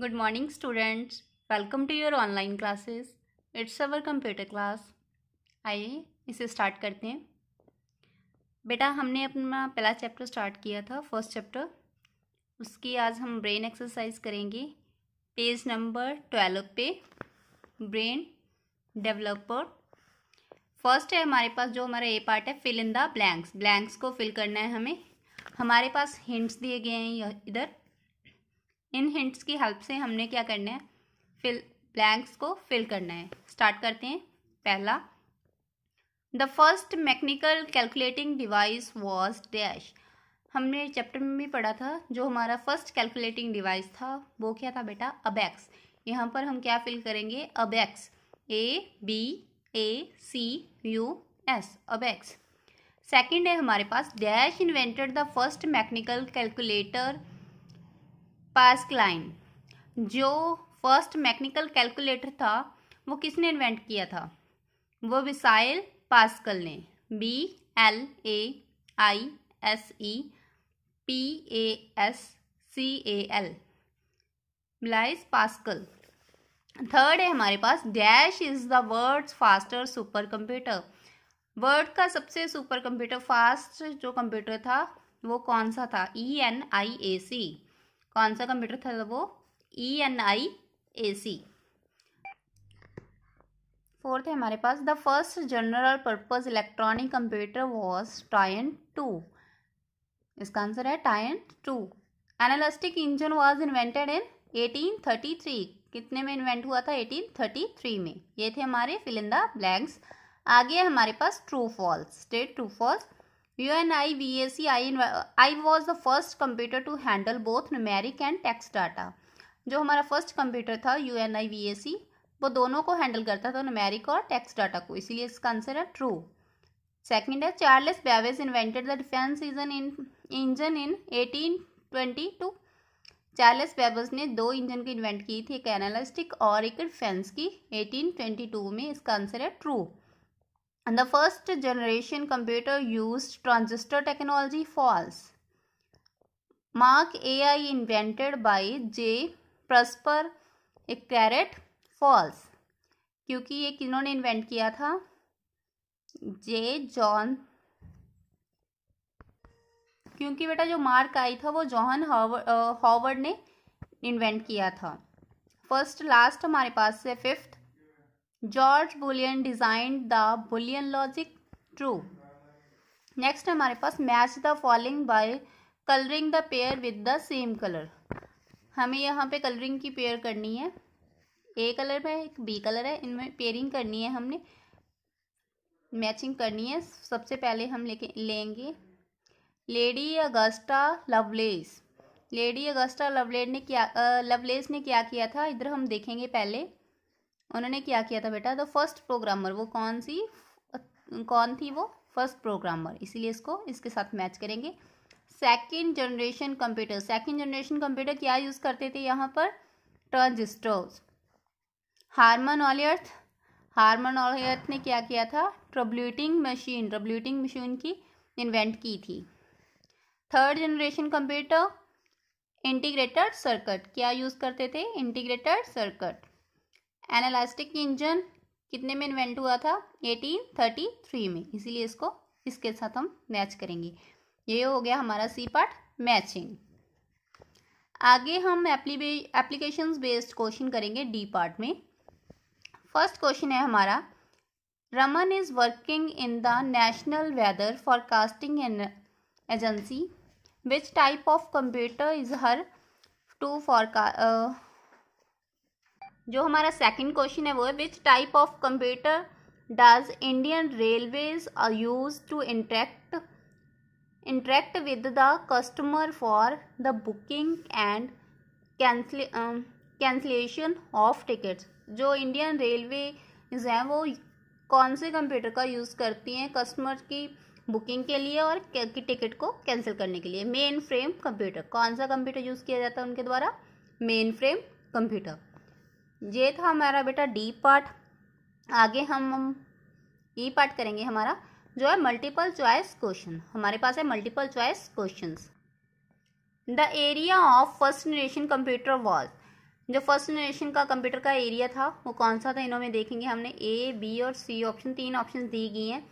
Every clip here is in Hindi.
Good morning students welcome to your online classes it's our computer class आइए इसे स्टार्ट करते हैं बेटा हमने अपना पहला चैप्टर स्टार्ट किया था फर्स्ट चैप्टर उसकी आज हम ब्रेन एक्सरसाइज करेंगे पेज नंबर ट्वेल्व पे ब्रेन डेवलपर फर्स्ट है हमारे पास जो हमारा ए पार्ट है fill in the blanks blanks को फिल करना है हमें हमारे पास हिंट्स दिए गए हैं इधर इन हिंट्स की हेल्प से हमने क्या करना है फिल ब्लैंक्स को फिल करना है स्टार्ट करते हैं पहला the first mechanical calculating device was dash हमने चैप्टर में भी पढ़ा था जो हमारा फर्स्ट कैलकुलेटिंग डिवाइस था वो क्या था बेटा अबैक्स यहाँ पर हम क्या फिल करेंगे abacus A B A C U S abacus second है हमारे पास dash invented the first mechanical calculator Pascaline जो फर्स्ट मैकेनिकल कैलकुलेटर था वो किसने इन्वेंट किया था वो विसाइल पास्कल ने B L A I S E P A S C A L Blaise Pascal third है हमारे पास dash is the world faster supercomputer world का सबसे सुपर कंप्यूटर फास्ट जो कंप्यूटर था वो कौन सा था ई एन आई ए सी कौन सा कंप्यूटर था वो ई एन आई ए सी फोर्थ है हमारे पास the first general purpose electronic computer was टाइन टू इसका आंसर है टाइन टू analytical engine was invented in 1833 कितने में इन्वेंट हुआ था 1833 में ये थे हमारे फिलिंदा ब्लैंक्स आगे हमारे पास true false state true false U N I V A C I I was the first computer to handle both numeric and text data जो हमारा फर्स्ट कंप्यूटर था U N I V A C वो दोनों को हैंडल करता था नुमेरिक और टेक्स्ट डाटा को इसीलिए इसका आंसर है ट्रू सेकेंड है Charles Babbage invented the difference engine in engine in eighteen twenty two Charles Babbage ने दो इंजन की इन्वेंट की थी एक एनालिस्टिक और एक डिफेंस की एटीन ट्वेंटी टू में इसका आंसर है true and the first generation computer used transistor technology false mark ai invented by j Presper Eckert false क्योंकि ये किन्होंने इन्वेंट किया था जे जॉन क्योंकि बेटा जो मार्क आई था वो जॉन हॉवर्ड ने इन्वेंट किया था फर्स्ट लास्ट हमारे पास है fifth George Boolean design the Boolean logic true next हमारे पास match the following by colouring the pair with the same colour हमें यहाँ पे कलरिंग की पेयर करनी है ए कलर है एक बी कलर है इनमें पेयरिंग करनी है हमने मैचिंग करनी है सबसे पहले हम लेके लेंगे lady Augusta Lovelace lady Augusta Lovelace ने क्या लवलेस ने क्या किया था इधर हम देखेंगे पहले उन्होंने क्या किया था बेटा द फर्स्ट प्रोग्रामर वो कौन सी कौन थी वो फर्स्ट प्रोग्रामर इसीलिए इसको इसके साथ मैच करेंगे second generation computer second generation computer क्या यूज़ करते थे यहाँ पर transistors Herman Hollerith Herman Hollerith ने क्या किया था ट्रब्ल्यूटिंग मशीन ट्रब्ल्यूटिंग मशीन की इन्वेंट की थी third generation computer integrated circuit क्या यूज़ करते थे इंटीग्रेटेड सर्किट की इंजन कितने में इन्वेंट हुआ था 1833 में इसीलिए इसको इसके साथ हम मैच करेंगे ये हो गया हमारा सी पार्ट मैचिंग आगे हम एप्लीकेशन बेस्ड क्वेश्चन करेंगे डी पार्ट में फर्स्ट क्वेश्चन है हमारा Raman is working in the national weather forecasting agency which type of computer is her to forecast जो हमारा सेकंड क्वेश्चन है वो है which type of computer does Indian Railways are use to interact interact with the customer for the booking and cancellation of tickets जो इंडियन रेलवेज हैं वो कौन से कंप्यूटर का यूज़ करती हैं कस्टमर की बुकिंग के लिए और की टिकट को कैंसिल करने के लिए मेन फ्रेम कंप्यूटर कौन सा कंप्यूटर यूज़ किया जाता है उनके द्वारा मेन फ्रेम कंप्यूटर ये था हमारा बेटा डी पार्ट आगे हम ई e पार्ट करेंगे हमारा जो है मल्टीपल चॉइस क्वेश्चन हमारे पास है multiple choice question the area of first generation computer was जो फर्स्ट जनरेशन का कंप्यूटर का एरिया था वो कौन सा था इन्होंने देखेंगे हमने ए बी और सी ऑप्शन तीन ऑप्शन दी गई हैं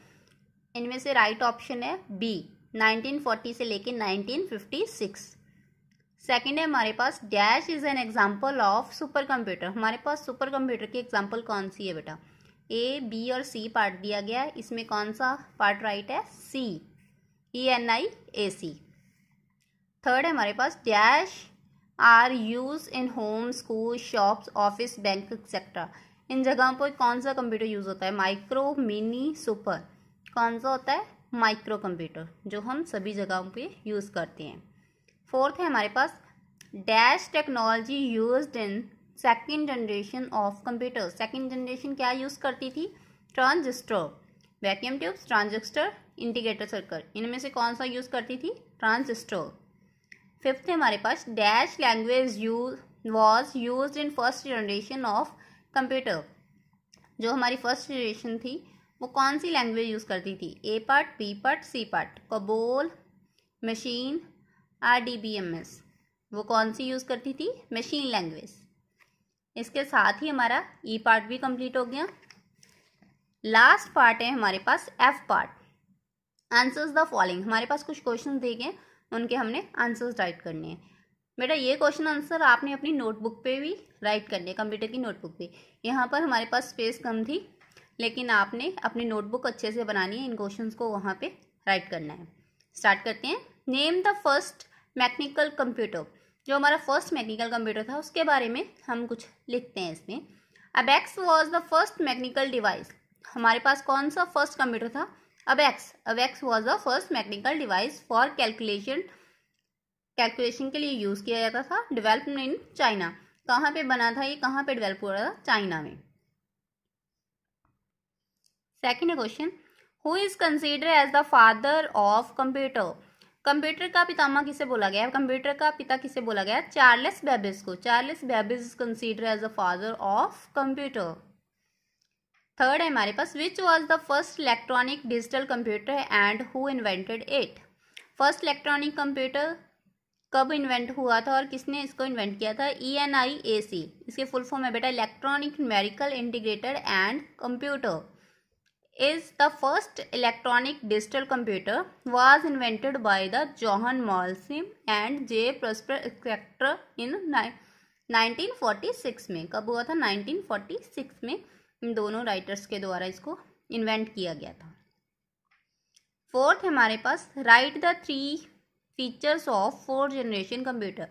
इनमें से राइट right ऑप्शन है बी 1940 से लेकर 1956 सेकेंड है हमारे पास dash is an example of super computer हमारे पास सुपर कंप्यूटर की एग्जाम्पल कौन सी है बेटा ए बी और सी पार्ट दिया गया है इसमें कौन सा पार्ट राइट है सी ई एन आई ए सी थर्ड है हमारे पास dash are use in home school shops office bank etcetera इन जगहों पर कौन सा कंप्यूटर यूज़ होता है माइक्रो मिनी सुपर कौन सा होता है माइक्रो कंप्यूटर जो हम सभी जगहों पे यूज़ करते हैं फोर्थ है हमारे पास dash technology use in second generation of computer second generation क्या यूज़ करती थी transistor vacuum tubes transistor integrator circle इनमें से कौन सा यूज़ करती थी ट्रांजिस्टर फिफ्थ है हमारे पास dash language use was use in first generation of computer जो हमारी फर्स्ट जनरेशन थी वो कौन सी लैंग्वेज यूज़ करती थी A part B part C part COBOL machine R D B M S वो कौन सी यूज़ करती थी मशीन लैंग्वेज इसके साथ ही हमारा ई e पार्ट भी कंप्लीट हो गया लास्ट पार्ट है हमारे पास F part answers the following हमारे पास कुछ क्वेश्चन दिए गए उनके हमने आंसर्स राइट करने हैं बेटा ये क्वेश्चन आंसर आपने अपनी नोटबुक पे भी राइट करने कंप्यूटर की नोटबुक पे यहाँ पर हमारे पास स्पेस कम थी लेकिन आपने अपनी नोटबुक अच्छे से बनानी है इन क्वेश्चन को वहाँ पर राइट करना है स्टार्ट करते हैं name the first mechanical computer जो हमारा फर्स्ट मैकेनिकल कंप्यूटर था उसके बारे में हम कुछ लिखते हैं इसमें abacus was the first mechanical device हमारे पास कौन सा फर्स्ट कंप्यूटर था abacus abacus was the first mechanical device for calculation calculation के लिए यूज़ किया जाता था डिवेल्पमेंट इन चाइना कहाँ पे बना था ये कहाँ पे डेवलप हो रहा था चाइना में second question who is consider as the father of computer computer का पितामा किसे बोला गया कंप्यूटर का पिता किसे बोला गया चार्लिस बेबिस को Charles Babbage is consider as a father of computer third है हमारे पास which was the first electronic digital computer and who invented it first electronic computer कब इन्वेंट हुआ था और किसने इसको इन्वेंट किया था ई एन आई ए सी इसके फुल फॉर्म है बेटा electronic numerical integrated and computer is the first electronic digital computer was invented by the Johann and and J. Prosper nineteen in 1946 में कब हुआ था 1946 में इन दोनों राइटर्स के द्वारा इसको इन्वेंट किया गया था फोर्थ हमारे पास write the three features of fourth generation computer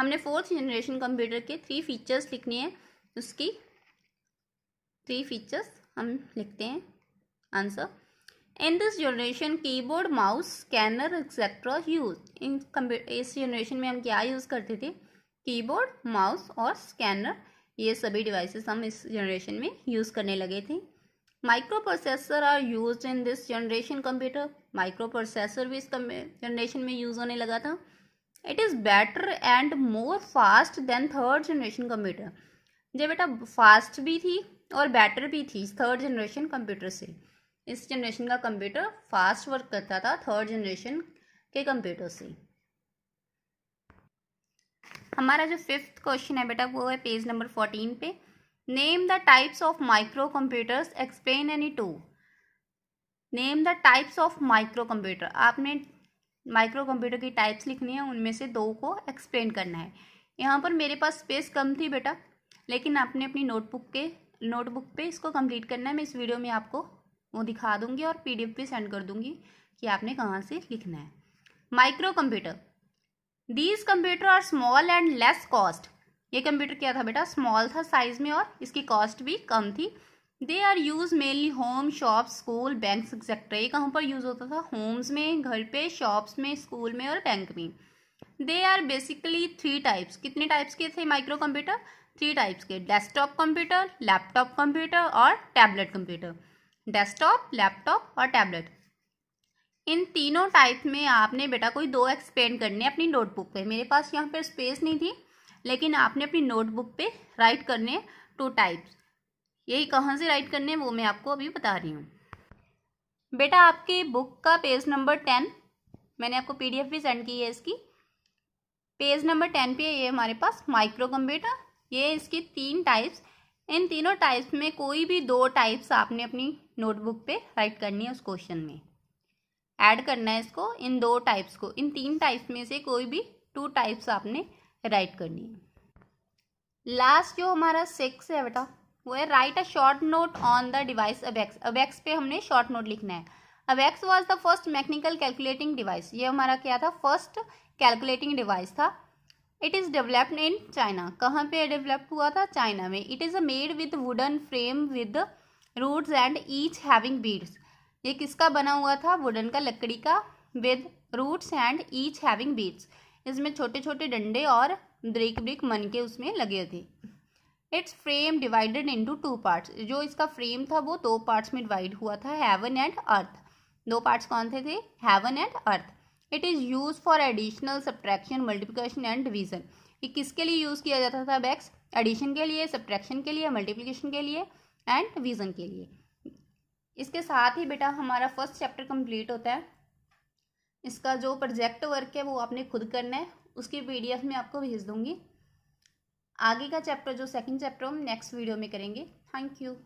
हमने फोर्थ जनरेशन कंप्यूटर के थ्री फीचर्स लिखने हैं उसकी थ्री फीचर्स हम लिखते हैं Answer. In this generation, keyboard, mouse, scanner, etc. used. इन इस generation में हम क्या use करते थे Keyboard, mouse और scanner ये सभी devices हम इस generation में use करने लगे थे microprocessor are use in this generation computer microprocessor भी इस जनरेशन में यूज़ होने लगा था it is better and more fast than third generation computer जी बेटा फास्ट भी थी और बेटर भी थी थर्ड जनरेशन कंप्यूटर से इस जनरेशन का कंप्यूटर फास्ट वर्क करता था थर्ड जनरेशन के कंप्यूटर से हमारा जो फिफ्थ क्वेश्चन है बेटा वो है पेज नंबर फोर्टीन पे name the types of micro computers explain any two name the types of micro computer आपने माइक्रो कंप्यूटर की टाइप्स लिखनी है उनमें से दो को एक्सप्लेन करना है यहाँ पर मेरे पास स्पेस कम थी बेटा लेकिन आपने अपनी नोटबुक के नोटबुक पे इसको कंप्लीट करना है मैं इस वीडियो में आपको वो दिखा दूंगी और पीडीएफ भी सेंड कर दूंगी कि आपने कहाँ से लिखना है micro computer these computer are small and less cost ये कंप्यूटर क्या था बेटा स्मॉल था साइज में और इसकी कॉस्ट भी कम थी they are use mainly home shop school bank etcetera ये कहाँ पर यूज़ होता था होम्स में घर पे शॉप्स में स्कूल में और बैंक में they are basically three types कितने टाइप्स के थे माइक्रो कंप्यूटर थ्री टाइप्स के डेस्कटॉप कंप्यूटर लैपटॉप कंप्यूटर और टैबलेट कंप्यूटर डेस्कटॉप लैपटॉप और टैबलेट इन तीनों टाइप में आपने बेटा कोई दो एक्सपेंड करने अपनी नोटबुक पे मेरे पास यहाँ पर स्पेस नहीं थी लेकिन आपने अपनी नोटबुक पे राइट करने टू टाइप्स यही कहाँ से राइट करने वो मैं आपको अभी बता रही हूँ बेटा आपकी बुक का पेज नंबर टेन मैंने आपको पीडीएफ भी सेंड की है इसकी पेज नंबर टेन पे ये हमारे पास माइक्रो कंप्यूटर ये इसकी तीन टाइप्स इन तीनों टाइप्स में कोई भी दो टाइप्स आपने अपनी नोटबुक पे राइट करनी है उस क्वेश्चन में ऐड करना है इसको इन दो टाइप्स को इन तीन टाइप्स में से कोई भी टू टाइप्स आपने राइट करनी है लास्ट जो हमारा सिक्स है बेटा वो है write a short note on the device abacus abacus पे हमने शॉर्ट नोट लिखना है abacus was the first mechanical calculating device ये हमारा क्या था फर्स्ट कैलकुलेटिंग डिवाइस था it is developed in China कहाँ पे डेवलप हुआ था चाइना में it is a made with wooden frame with roots and each having beads ये किसका बना हुआ था वुडन का लकड़ी का with roots and each having beads इसमें छोटे छोटे डंडे और ब्रिक ब्रिक मन के उसमें लगे थे it's frame divided into two parts जो इसका फ्रेम था वो दो पार्ट्स में डिवाइड हुआ था हेवन एंड अर्थ दो पार्ट्स कौन से थे heaven and earth it is use for additional subtraction multiplication and division ये किसके लिए यूज़ किया जाता था बैक्स एडिशन के लिए सब्ट्रैक्शन के लिए मल्टीप्लीकेशन के लिए एंड विज़न के लिए इसके साथ ही बेटा हमारा फर्स्ट चैप्टर कंप्लीट होता है इसका जो प्रोजेक्ट वर्क है वो आपने खुद करना है उसकी पीडीएफ में आपको भेज दूँगी आगे का चैप्टर जो सेकंड चैप्टर हम नेक्स्ट वीडियो में करेंगे थैंक यू